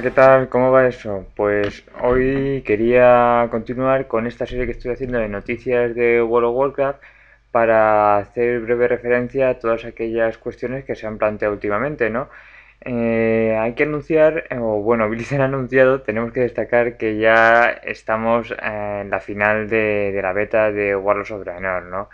¿qué tal? ¿Cómo va eso? Pues hoy quería continuar con esta serie que estoy haciendo de noticias de World of Warcraft para hacer breve referencia a todas aquellas cuestiones que se han planteado últimamente, ¿no? Eh, hay que anunciar, eh, o bueno, se ha anunciado, tenemos que destacar que ya estamos en la final de, la beta de Warlords of Draenor, ¿no?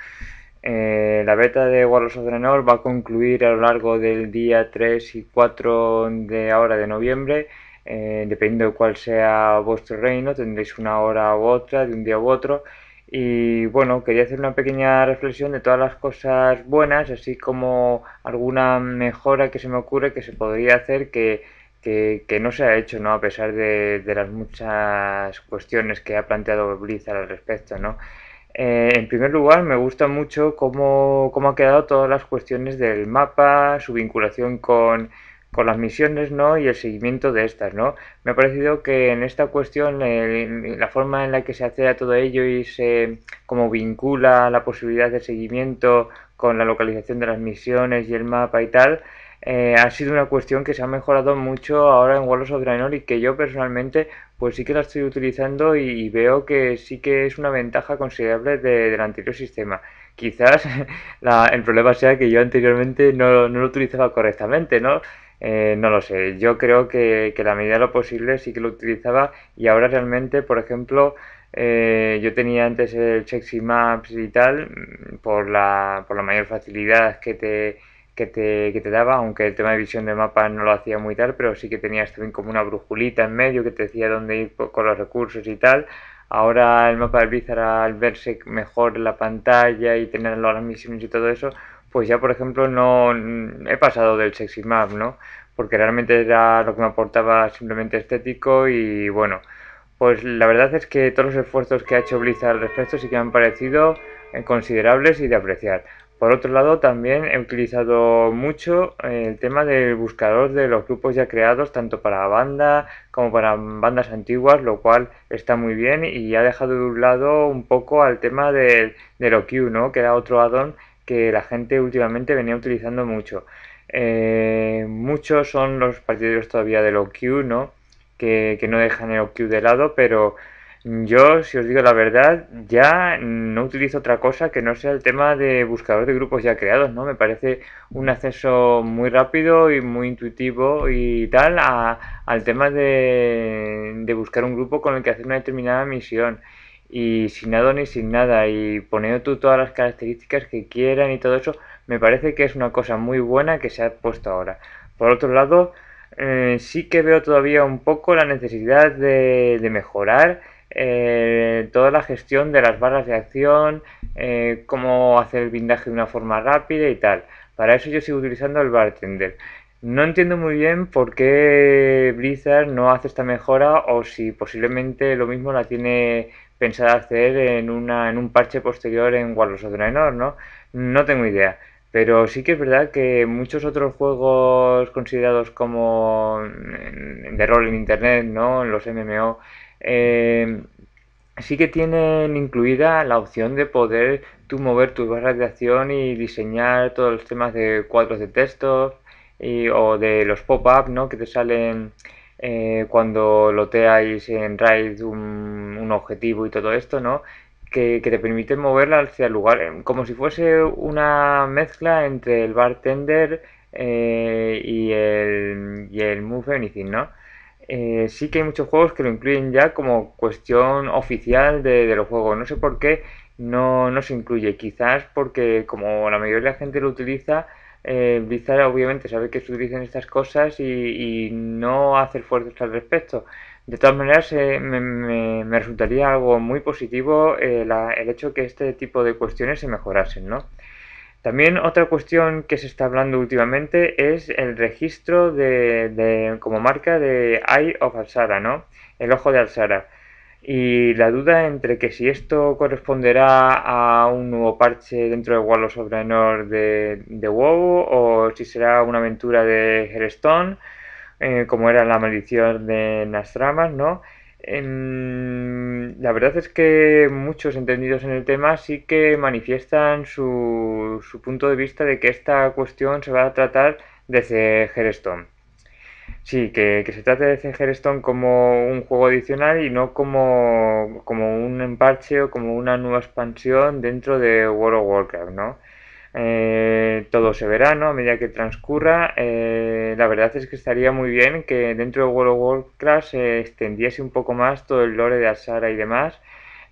Eh, la beta de Warlords of Draenor va a concluir a lo largo del día 3 y 4 de ahora de noviembre eh, dependiendo de cuál sea vuestro reino, tendréis una hora u otra, de un día u otro. Y bueno, quería hacer una pequeña reflexión de todas las cosas buenas, así como alguna mejora que se me ocurre que se podría hacer que, no se ha hecho, ¿no? A pesar de, las muchas cuestiones que ha planteado Blizzard al respecto, ¿no? Eh, en primer lugar, me gusta mucho cómo, cómo quedado todas las cuestiones del mapa, su vinculación con, con las misiones ¿no? y el seguimiento de estas. ¿no? Me ha parecido que en esta cuestión la forma en la que se hace a todo ello y se como vincula la posibilidad de seguimiento con la localización de las misiones y el mapa y tal, eh, ha sido una cuestión que se ha mejorado mucho ahora en Warlords of Draenor y que yo personalmente pues sí que la estoy utilizando y, veo que sí que es una ventaja considerable del anterior sistema. Quizás el problema sea que yo anteriormente no, no lo utilizaba correctamente, ¿no? Eh, no lo sé, yo creo que, la medida de lo posible sí que lo utilizaba y ahora realmente, por ejemplo, eh, yo tenía antes el Sexy Maps y tal mm, por la, por la mayor facilidad que te, que te, daba, aunque el tema de visión de mapa no lo hacía muy tal, pero sí que tenías también como una brujulita en medio que te decía dónde ir con los recursos y tal. Ahora el mapa de Blizzard al verse mejor la pantalla y tener las misiones y todo eso, pues ya por ejemplo no he pasado del sexy map, ¿no? Porque realmente era lo que me aportaba simplemente estético y bueno, pues la verdad es que todos los esfuerzos que ha hecho Blizzard al respecto sí que me han parecido considerables y de apreciar. Por otro lado, también he utilizado mucho el tema del buscador de los grupos ya creados, tanto para banda como para bandas antiguas, lo cual está muy bien y ha dejado de un lado un poco al tema de lo OQ, ¿no? que era otro addon que la gente últimamente venía utilizando mucho. Eh, muchos son los partidarios todavía del OQ, ¿no? Que, que no dejan el OQ de lado, pero yo, si os digo la verdad, ya no utilizo otra cosa que no sea el tema de buscador de grupos ya creados, ¿no? Me parece un acceso muy rápido y muy intuitivo y tal al tema de, de buscar un grupo con el que hacer una determinada misión y sin ni sin nada, y poniendo tú todas las características que quieran y todo eso, me parece que es una cosa muy buena que se ha puesto ahora. Por otro lado, eh, sí que veo todavía un poco la necesidad de, mejorar eh, toda la gestión de las barras de acción, eh, cómo hacer el blindaje de una forma rápida y tal. Para eso yo sigo utilizando el bartender. No entiendo muy bien por qué Blizzard no hace esta mejora o si posiblemente lo mismo la tiene pensada hacer en, una, en un parche posterior en Warlords of Draenor, ¿no? No tengo idea. Pero sí que es verdad que muchos otros juegos considerados como mm, de rol en internet, ¿no? Los MMO, em, sí que tienen incluida la opción de poder tú mover tus barras de acción y diseñar todos los temas de cuadros de texto o de los pop-up ¿no? que te salen eh, cuando loteáis en RAID un, objetivo y todo esto, ¿no? Que, te permiten moverla hacia el lugar, em, como si fuese una mezcla entre el bartender eh, y, el, y el Move Anything, ¿no? Eh, sí que hay muchos juegos que lo incluyen ya como cuestión oficial de, de los juegos. No sé por qué no, no, se incluye. Quizás porque como la mayoría de la gente lo utiliza, eh, Blizzard obviamente sabe que se utilizan estas cosas y, no hace esfuerzos al respecto. De todas maneras, eh, me, me, resultaría algo muy positivo eh, el hecho que este tipo de cuestiones se mejorasen, ¿no? También otra cuestión que se está hablando últimamente es el registro de, como marca de Eye of Alzara, ¿no? El ojo de Alzara. Y la duda entre que si esto corresponderá a un nuevo parche dentro de Warlords of Draenor de, de WoW o si será una aventura de Hearthstone, eh, como era la maldición de Nastramas, ¿no? Em, la verdad es que muchos entendidos en el tema sí que manifiestan su, su punto de vista de que esta cuestión se va a tratar desde Hearthstone. Sí, que, que, se trate de Fingerstone como un juego adicional y no como, un empache o como una nueva expansión dentro de World of Warcraft, ¿no? Eh, todo se verá, ¿no? A medida que transcurra, eh, la verdad es que estaría muy bien que dentro de World of Warcraft se extendiese un poco más todo el lore de Asara y demás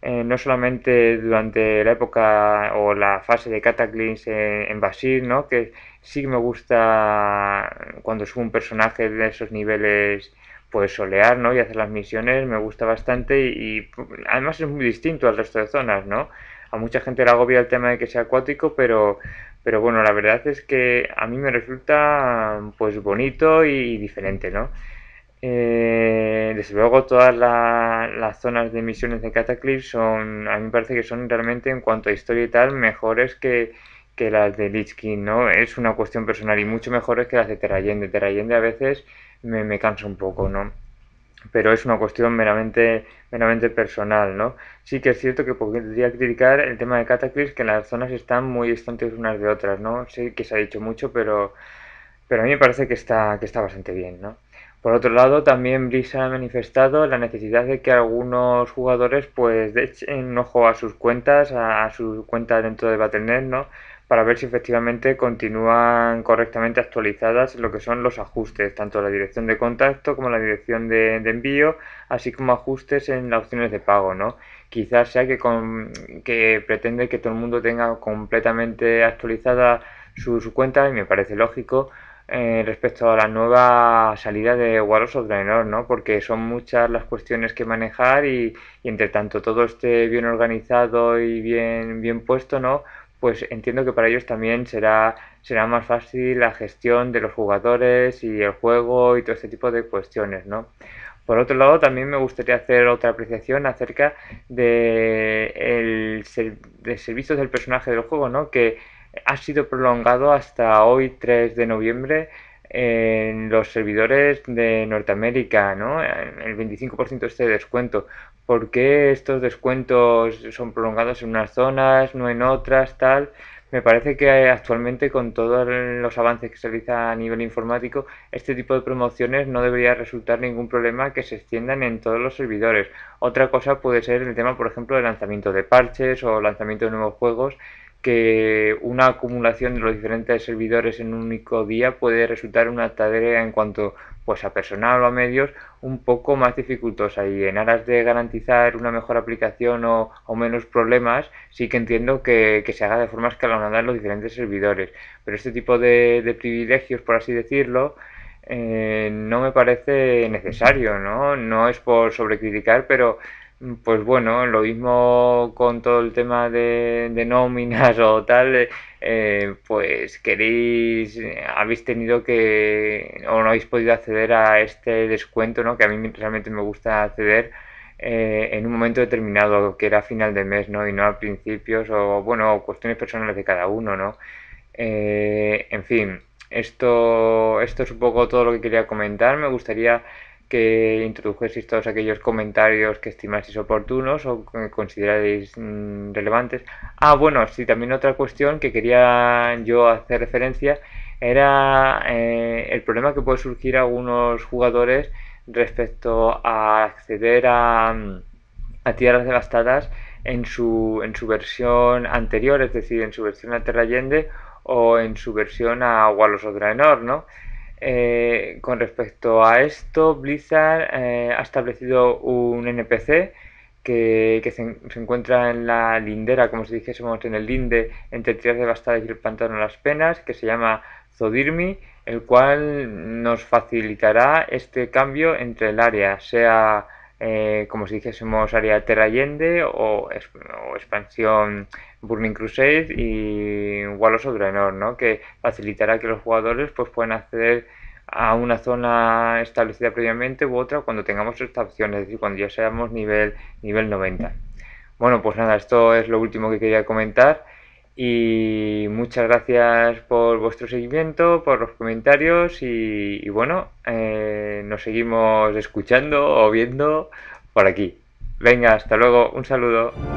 eh, no solamente durante la época o la fase de Cataclysm en, Basir, ¿no? que sí me gusta cuando es un personaje de esos niveles pues solear ¿no? y hacer las misiones, me gusta bastante y, además es muy distinto al resto de zonas, ¿no? A mucha gente le agobia el tema de que sea acuático, pero, bueno, la verdad es que a mí me resulta pues bonito y, y diferente, ¿no? Eh, desde luego todas las zonas de misiones de Cataclysm son, a mí me parece que son realmente en cuanto a historia y tal, mejores que, las de Lich ¿no? Es una cuestión personal y mucho mejores que las de Terrayende. Terrayende a veces me, cansa un poco, ¿no? Pero es una cuestión meramente, meramente personal, ¿no? Sí que es cierto que podría criticar el tema de Cataclysm, que las zonas están muy distantes unas de otras, ¿no? Sé que se ha dicho mucho, pero, pero a mí me parece que está, que está bastante bien, ¿no? Por otro lado, también Brisa ha manifestado la necesidad de que algunos jugadores pues echen ojo a sus cuentas, a, su cuenta dentro de Battle.net, ¿no? para ver si efectivamente continúan correctamente actualizadas lo que son los ajustes, tanto la dirección de contacto como la dirección de, envío, así como ajustes en las opciones de pago, Quizás sea que, que pretende que todo el mundo tenga completamente actualizada su cuenta y me parece lógico, eh, respecto a la nueva salida de War of Draenor, ¿no? Porque son muchas las cuestiones que manejar y, entre tanto todo esté bien organizado y bien, bien puesto, ¿no? Pues entiendo que para ellos también será, será más fácil la gestión de los jugadores y el juego y todo este tipo de cuestiones, ¿no? Por otro lado, también me gustaría hacer otra apreciación acerca de, el, de servicios del personaje del juego, ¿no? Que ha sido prolongado hasta hoy 3 de noviembre en los servidores de Norteamérica, ¿no? El 25% de este descuento. ¿Por qué estos descuentos son prolongados en unas zonas, no en otras, tal? Me parece que actualmente con todos los avances que se realizan a nivel informático, este tipo de promociones no debería resultar ningún problema que se extiendan en todos los servidores. Otra cosa puede ser el tema, por ejemplo, de lanzamiento de parches o lanzamiento de nuevos juegos que una acumulación de los diferentes servidores en un único día puede resultar una tarea en cuanto pues a personal o a medios un poco más dificultosa y en aras de garantizar una mejor aplicación o, menos problemas sí que entiendo que, se haga de forma escalonada en los diferentes servidores pero este tipo de, de privilegios por así decirlo eh, no me parece necesario no no es por sobrecriticar pero pues bueno, lo mismo con todo el tema de, nóminas o tal, eh, pues queréis, habéis tenido que, o no habéis podido acceder a este descuento, ¿no? Que a mí realmente me gusta acceder. Eh, en un momento determinado, que era final de mes, ¿no? Y no a principios o, bueno, cuestiones personales de cada uno, ¿no? Eh, en fin, esto, esto es un poco todo lo que quería comentar. Me gustaría que introdujeseis todos aquellos comentarios que estimaseis oportunos o que consideráis mm, relevantes. Ah, bueno, sí, también otra cuestión que quería yo hacer referencia era eh, el problema que puede surgir a algunos jugadores respecto a acceder a, mm, a tierras devastadas en su, en su versión anterior, es decir, en su versión a Terra o en su versión a Wallos of Draenor, ¿no? Eh, con respecto a esto, Blizzard eh, ha establecido un NPC que, se, encuentra en la lindera, como si dijésemos en el linde entre Tierras Devastadas y el Pantano Las Penas, que se llama Zodirmi, el cual nos facilitará este cambio entre el área, sea eh, como si dijésemos área Terrayende o, o, expansión Burning Crusade y Wall of Draenor, ¿no? que facilitará que los jugadores pues, puedan acceder a una zona establecida previamente u otra cuando tengamos esta opción, es decir, cuando ya seamos nivel, nivel 90. Bueno, pues nada, esto es lo último que quería comentar. Y muchas gracias por vuestro seguimiento, por los comentarios y, bueno, eh, nos seguimos escuchando o viendo por aquí. Venga, hasta luego, un saludo.